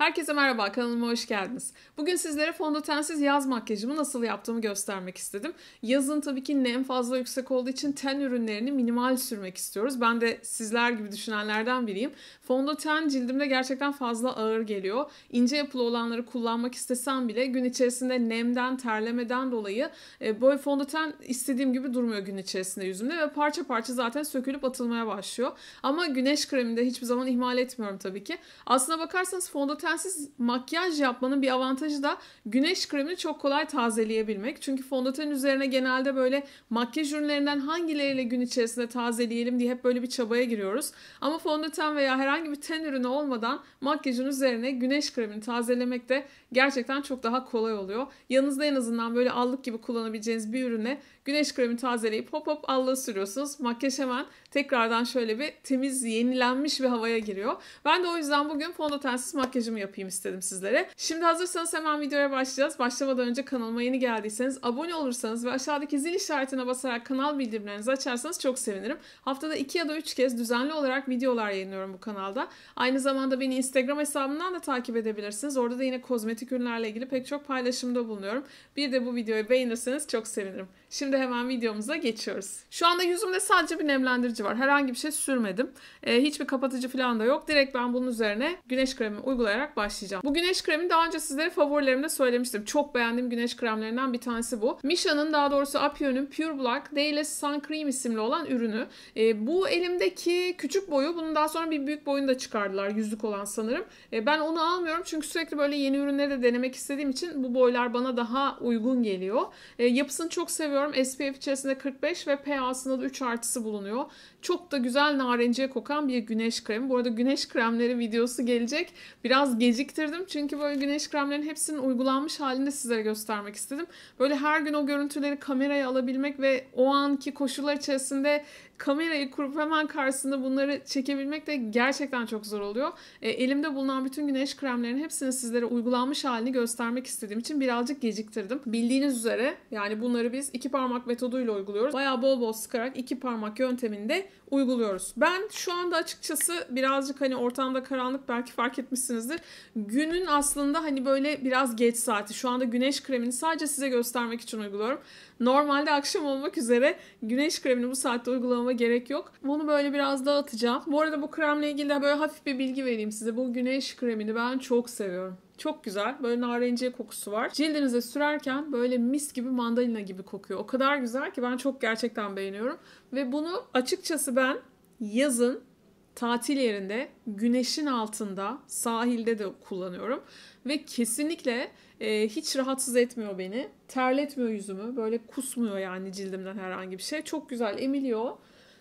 Herkese merhaba, kanalıma hoş geldiniz. Bugün sizlere fondötensiz yaz makyajımı nasıl yaptığımı göstermek istedim. Yazın tabii ki nem fazla yüksek olduğu için ten ürünlerini minimal sürmek istiyoruz. Ben de sizler gibi düşünenlerden biriyim. Fondöten cildimde gerçekten fazla ağır geliyor. İnce yapılı olanları kullanmak istesem bile gün içerisinde nemden, terlemeden dolayı e, böyle fondöten istediğim gibi durmuyor gün içerisinde yüzümde ve parça parça zaten sökülüp atılmaya başlıyor. Ama güneş kremini de hiçbir zaman ihmal etmiyorum tabii ki. Aslına bakarsanız fondöten Fondötensiz makyaj yapmanın bir avantajı da güneş kremini çok kolay tazeleyebilmek. Çünkü fondöten üzerine genelde böyle makyaj ürünlerinden hangileriyle gün içerisinde tazeleyelim diye hep böyle bir çabaya giriyoruz. Ama fondöten veya herhangi bir ten ürünü olmadan makyajın üzerine güneş kremini tazelemek de gerçekten çok daha kolay oluyor. Yanınızda en azından böyle allık gibi kullanabileceğiniz bir ürüne Güneş kremi tazeleyip hop hop alla sürüyorsunuz. Makyaj hemen tekrardan şöyle bir temiz, yenilenmiş bir havaya giriyor. Ben de o yüzden bugün fondötensiz makyajımı yapayım istedim sizlere. Şimdi hazırsanız hemen videoya başlayacağız. Başlamadan önce kanalıma yeni geldiyseniz abone olursanız ve aşağıdaki zil işaretine basarak kanal bildirimlerinizi açarsanız çok sevinirim. Haftada 2 ya da 3 kez düzenli olarak videolar yayınlıyorum bu kanalda. Aynı zamanda beni Instagram hesabımdan da takip edebilirsiniz. Orada da yine kozmetik ürünlerle ilgili pek çok paylaşımda bulunuyorum. Bir de bu videoyu beğenirseniz çok sevinirim. Şimdi hemen videomuza geçiyoruz. Şu anda yüzümde sadece bir nemlendirici var. Herhangi bir şey sürmedim. E, hiçbir kapatıcı falan da yok. Direkt ben bunun üzerine güneş kremi uygulayarak başlayacağım. Bu güneş kremi daha önce sizlere favorilerimde söylemiştim. Çok beğendiğim güneş kremlerinden bir tanesi bu. Misha'nın daha doğrusu Apion'un Pure Black Dayless Sun Cream isimli olan ürünü. E, bu elimdeki küçük boyu. Bunun daha sonra bir büyük boyunu da çıkardılar. Yüzlük olan sanırım. E, ben onu almıyorum çünkü sürekli böyle yeni ürünleri de denemek istediğim için bu boylar bana daha uygun geliyor. E, yapısını çok seviyorum. SPF içerisinde 45 ve PA'sında da 3 artısı bulunuyor. Çok da güzel narenciye kokan bir güneş kremi. Bu arada güneş kremleri videosu gelecek. Biraz geciktirdim çünkü böyle güneş kremlerin hepsinin uygulanmış halinde sizlere göstermek istedim. Böyle her gün o görüntüleri kameraya alabilmek ve o anki koşullar içerisinde kamerayı kurup hemen karşısında bunları çekebilmek de gerçekten çok zor oluyor. E, elimde bulunan bütün güneş kremlerinin hepsini sizlere uygulanmış halini göstermek istediğim için birazcık geciktirdim. Bildiğiniz üzere yani bunları biz iki parmak metoduyla uyguluyoruz. Bayağı bol bol sıkarak iki parmak yönteminde uyguluyoruz. Ben şu anda açıkçası birazcık hani ortamda karanlık belki fark etmişsinizdir. Günün aslında hani böyle biraz geç saati. Şu anda güneş kremini sadece size göstermek için uyguluyorum. Normalde akşam olmak üzere güneş kremini bu saatte uygulamama gerek yok. Bunu böyle biraz dağıtacağım. Bu arada bu kremle ilgili de böyle hafif bir bilgi vereyim size. Bu güneş kremini ben çok seviyorum. Çok güzel. Böyle narenciye kokusu var. Cildinize sürerken böyle mis gibi mandalina gibi kokuyor. O kadar güzel ki ben çok gerçekten beğeniyorum. Ve bunu açıkçası ben yazın tatil yerinde güneşin altında sahilde de kullanıyorum ve kesinlikle e, hiç rahatsız etmiyor beni. Terletmiyor yüzümü. Böyle kusmuyor yani cildimden herhangi bir şey. Çok güzel emiliyor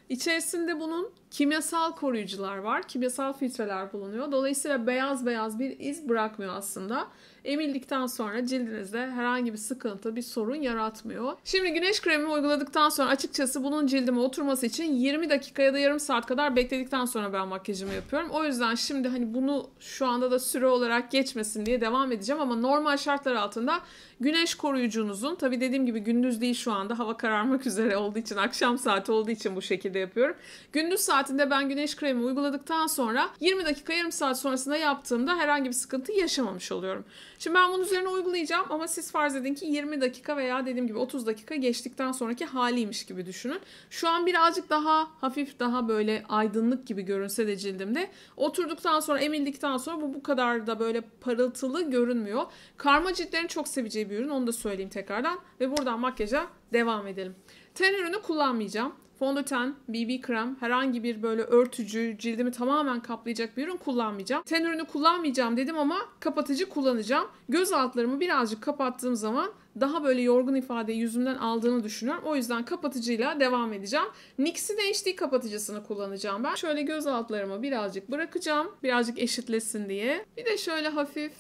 İçerisinde bunun kimyasal koruyucular var. Kimyasal filtreler bulunuyor. Dolayısıyla beyaz beyaz bir iz bırakmıyor aslında. Emildikten sonra cildinizde herhangi bir sıkıntı, bir sorun yaratmıyor. Şimdi güneş kremi uyguladıktan sonra açıkçası bunun cildime oturması için 20 dakika ya da yarım saat kadar bekledikten sonra ben makyajımı yapıyorum. O yüzden şimdi hani bunu şu anda da süre olarak geçmesin diye devam edeceğim ama normal şartlar altında güneş koruyucunuzun tabi dediğim gibi gündüz değil şu anda hava kararmak üzere olduğu için akşam saati olduğu için bu şekilde yapıyorum. Gündüz saatinde ben güneş kremi uyguladıktan sonra 20 dakika yarım saat sonrasında yaptığımda herhangi bir sıkıntı yaşamamış oluyorum. Şimdi ben bunun üzerine uygulayacağım ama siz farz edin ki 20 dakika veya dediğim gibi 30 dakika geçtikten sonraki haliymiş gibi düşünün. Şu an birazcık daha hafif daha böyle aydınlık gibi görünse de cildimde oturduktan sonra emildikten sonra bu bu kadar da böyle parıltılı görünmüyor. Karma ciltlerin çok seveceği bir ürün onu da söyleyeyim tekrardan ve buradan makyaja devam edelim. Ten ürünü kullanmayacağım fondöten, BB krem, herhangi bir böyle örtücü, cildimi tamamen kaplayacak bir ürün kullanmayacağım. Ten ürünü kullanmayacağım dedim ama kapatıcı kullanacağım. Göz altlarımı birazcık kapattığım zaman daha böyle yorgun ifade yüzümden aldığını düşünüyorum. O yüzden kapatıcıyla devam edeceğim. NYX'in HD kapatıcısını kullanacağım ben. Şöyle göz altlarımı birazcık bırakacağım. Birazcık eşitlesin diye. Bir de şöyle hafif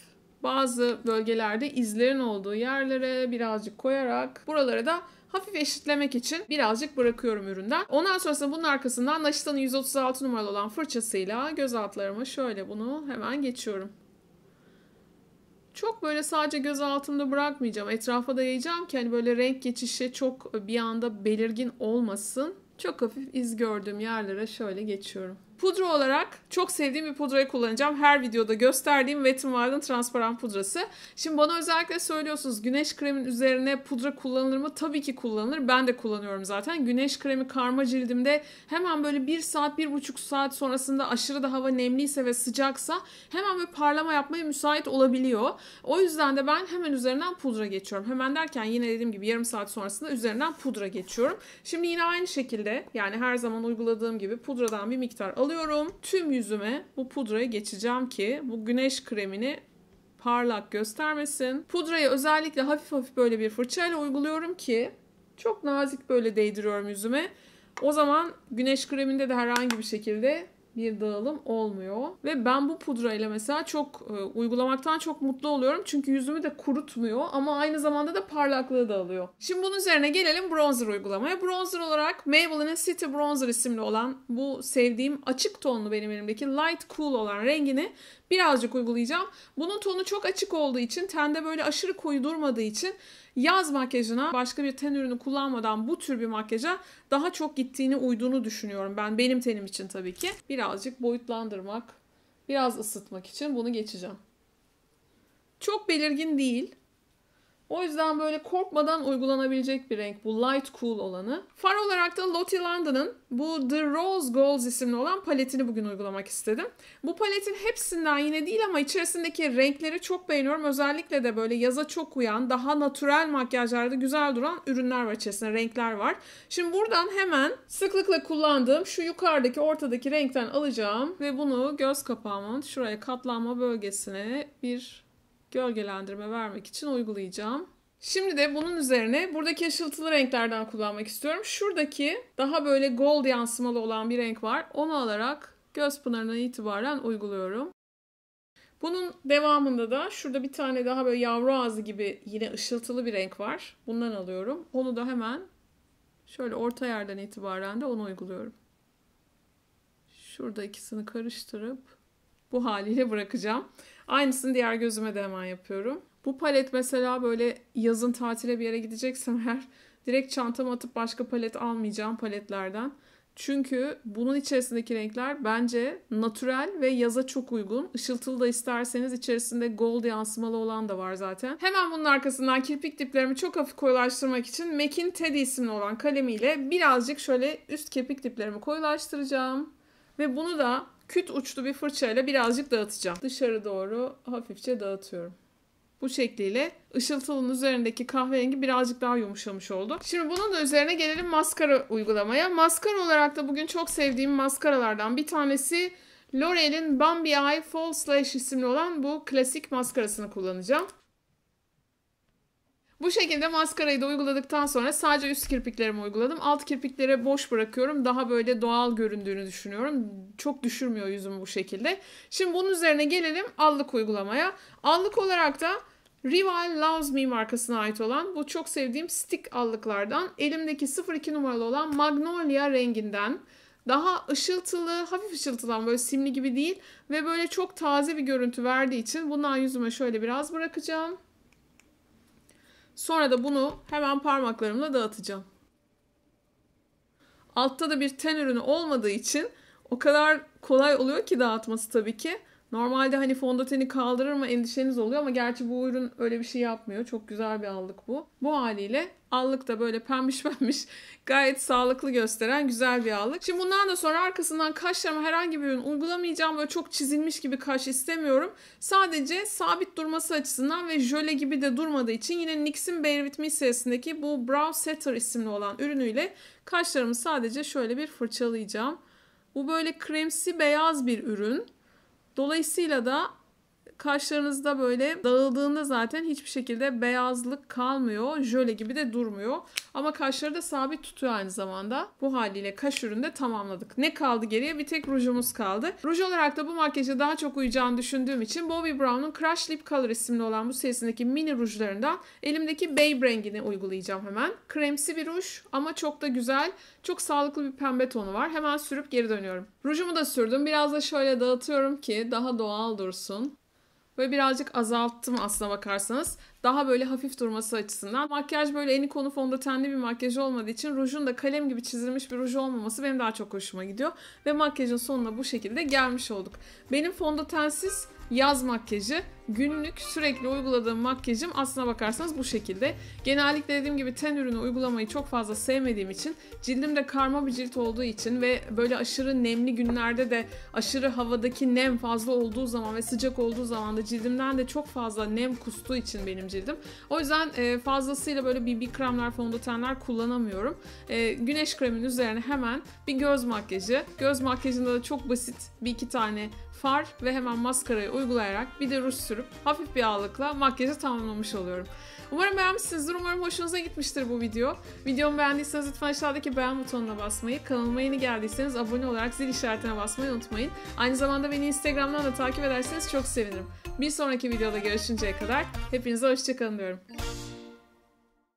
bazı bölgelerde izlerin olduğu yerlere birazcık koyarak buralara da hafif eşitlemek için birazcık bırakıyorum üründen. Ondan sonrasında bunun arkasından Naşita'nın 136 numaralı olan fırçasıyla göz altlarıma şöyle bunu hemen geçiyorum. Çok böyle sadece göz altımda bırakmayacağım. Etrafa da yayacağım ki hani böyle renk geçişe çok bir anda belirgin olmasın. Çok hafif iz gördüğüm yerlere şöyle geçiyorum. Pudra olarak çok sevdiğim bir pudrayı kullanacağım. Her videoda gösterdiğim Wet n Wild'ın transparan pudrası. Şimdi bana özellikle söylüyorsunuz güneş kremin üzerine pudra kullanılır mı? Tabii ki kullanılır. Ben de kullanıyorum zaten. Güneş kremi karma cildimde hemen böyle bir saat, bir buçuk saat sonrasında aşırı da hava nemliyse ve sıcaksa hemen bir parlama yapmaya müsait olabiliyor. O yüzden de ben hemen üzerinden pudra geçiyorum. Hemen derken yine dediğim gibi yarım saat sonrasında üzerinden pudra geçiyorum. Şimdi yine aynı şekilde yani her zaman uyguladığım gibi pudradan bir miktar alıyorum alıyorum tüm yüzüme bu pudrayı geçeceğim ki bu güneş kremini parlak göstermesin. Pudrayı özellikle hafif hafif böyle bir fırçayla uyguluyorum ki çok nazik böyle değdiriyorum yüzüme. O zaman güneş kreminde de herhangi bir şekilde bir dağılım olmuyor. Ve ben bu pudra ile mesela çok e, uygulamaktan çok mutlu oluyorum. Çünkü yüzümü de kurutmuyor ama aynı zamanda da parlaklığı da alıyor. Şimdi bunun üzerine gelelim bronzer uygulamaya. Bronzer olarak Maybelline'in City Bronzer isimli olan bu sevdiğim açık tonlu benim elimdeki Light Cool olan rengini birazcık uygulayacağım. Bunun tonu çok açık olduğu için tende böyle aşırı koyu durmadığı için yaz makyajına başka bir ten ürünü kullanmadan bu tür bir makyaja daha çok gittiğini uyduğunu düşünüyorum ben benim tenim için tabii ki. Birazcık boyutlandırmak, biraz ısıtmak için bunu geçeceğim. Çok belirgin değil o yüzden böyle korkmadan uygulanabilecek bir renk bu light cool olanı. Far olarak da Lottie London'ın bu The Rose Gold isimli olan paletini bugün uygulamak istedim. Bu paletin hepsinden yine değil ama içerisindeki renkleri çok beğeniyorum. Özellikle de böyle yaza çok uyan, daha natürel makyajlarda güzel duran ürünler var içerisinde, renkler var. Şimdi buradan hemen sıklıkla kullandığım şu yukarıdaki ortadaki renkten alacağım ve bunu göz kapağımın şuraya katlanma bölgesine bir gölgelendirme vermek için uygulayacağım. Şimdi de bunun üzerine buradaki ışıltılı renklerden kullanmak istiyorum. Şuradaki daha böyle gold yansımalı olan bir renk var. Onu alarak göz pınarına itibaren uyguluyorum. Bunun devamında da şurada bir tane daha böyle yavru ağzı gibi yine ışıltılı bir renk var. Bundan alıyorum. Onu da hemen şöyle orta yerden itibaren de onu uyguluyorum. Şurada ikisini karıştırıp bu haliyle bırakacağım. Aynısını diğer gözüme de hemen yapıyorum. Bu palet mesela böyle yazın tatile bir yere gideceksem her direkt çantama atıp başka palet almayacağım paletlerden. Çünkü bunun içerisindeki renkler bence natürel ve yaza çok uygun. Işıltılı da isterseniz içerisinde gold yansımalı olan da var zaten. Hemen bunun arkasından kirpik diplerimi çok hafif koyulaştırmak için MAC'in Teddy isimli olan kalemiyle birazcık şöyle üst kirpik diplerimi koyulaştıracağım. Ve bunu da küt uçlu bir fırçayla birazcık dağıtacağım. Dışarı doğru hafifçe dağıtıyorum. Bu şekliyle ışıltılının üzerindeki kahverengi birazcık daha yumuşamış oldu. Şimdi bunun da üzerine gelelim maskara uygulamaya. Maskara olarak da bugün çok sevdiğim maskaralardan bir tanesi L'Oreal'in Bambi Eye False Lash isimli olan bu klasik maskarasını kullanacağım. Bu şekilde maskarayı da uyguladıktan sonra sadece üst kirpiklerimi uyguladım. Alt kirpiklere boş bırakıyorum. Daha böyle doğal göründüğünü düşünüyorum. Çok düşürmüyor yüzümü bu şekilde. Şimdi bunun üzerine gelelim allık uygulamaya. Allık olarak da Rival Loves Me markasına ait olan bu çok sevdiğim stick allıklardan elimdeki 02 numaralı olan Magnolia renginden daha ışıltılı, hafif ışıltılan böyle simli gibi değil ve böyle çok taze bir görüntü verdiği için bundan yüzüme şöyle biraz bırakacağım. Sonra da bunu hemen parmaklarımla dağıtacağım. Altta da bir ten ürünü olmadığı için o kadar kolay oluyor ki dağıtması tabii ki. Normalde hani fondöteni kaldırır mı endişeniz oluyor ama gerçi bu ürün öyle bir şey yapmıyor. Çok güzel bir allık bu. Bu haliyle allık da böyle pembiş pembiş gayet sağlıklı gösteren güzel bir allık. Şimdi bundan da sonra arkasından kaşlarıma herhangi bir ürün uygulamayacağım. Böyle çok çizilmiş gibi kaş istemiyorum. Sadece sabit durması açısından ve jöle gibi de durmadığı için yine NYX'in Bear With serisindeki bu Brow Setter isimli olan ürünüyle kaşlarımı sadece şöyle bir fırçalayacağım. Bu böyle kremsi beyaz bir ürün. Dolayısıyla da Kaşlarınızda böyle dağıldığında zaten hiçbir şekilde beyazlık kalmıyor. Jöle gibi de durmuyor. Ama kaşları da sabit tutuyor aynı zamanda. Bu haliyle kaş ürünü de tamamladık. Ne kaldı geriye? Bir tek rujumuz kaldı. Ruj olarak da bu makyaja daha çok uyacağını düşündüğüm için Bobbi Brown'un Crush Lip Color isimli olan bu serisindeki mini rujlarından elimdeki Babe rengini uygulayacağım hemen. Kremsi bir ruj ama çok da güzel. Çok sağlıklı bir pembe tonu var. Hemen sürüp geri dönüyorum. Rujumu da sürdüm. Biraz da şöyle dağıtıyorum ki daha doğal dursun. Böyle birazcık azalttım aslına bakarsanız daha böyle hafif durması açısından. Makyaj böyle eni konu fondötenli bir makyaj olmadığı için rujun da kalem gibi çizilmiş bir ruj olmaması benim daha çok hoşuma gidiyor. Ve makyajın sonuna bu şekilde gelmiş olduk. Benim fondötensiz yaz makyajı, günlük sürekli uyguladığım makyajım aslına bakarsanız bu şekilde. Genellikle dediğim gibi ten ürünü uygulamayı çok fazla sevmediğim için cildim de karma bir cilt olduğu için ve böyle aşırı nemli günlerde de aşırı havadaki nem fazla olduğu zaman ve sıcak olduğu zaman da cildimden de çok fazla nem kustuğu için benim cildim. O yüzden e, fazlasıyla böyle BB kremler, fondötenler kullanamıyorum. E, güneş kremin üzerine hemen bir göz makyajı. Göz makyajında da çok basit bir iki tane far ve hemen maskarayı uygulayarak bir de ruj sürüp hafif bir ağlıkla makyajı tamamlamış oluyorum. Umarım beğenmişsinizdir. Umarım hoşunuza gitmiştir bu video. Videomu beğendiyseniz lütfen aşağıdaki beğen butonuna basmayı, kanalıma yeni geldiyseniz abone olarak zil işaretine basmayı unutmayın. Aynı zamanda beni Instagram'dan da takip ederseniz çok sevinirim. Bir sonraki videoda görüşünceye kadar hepinize hoşçakalın diyorum.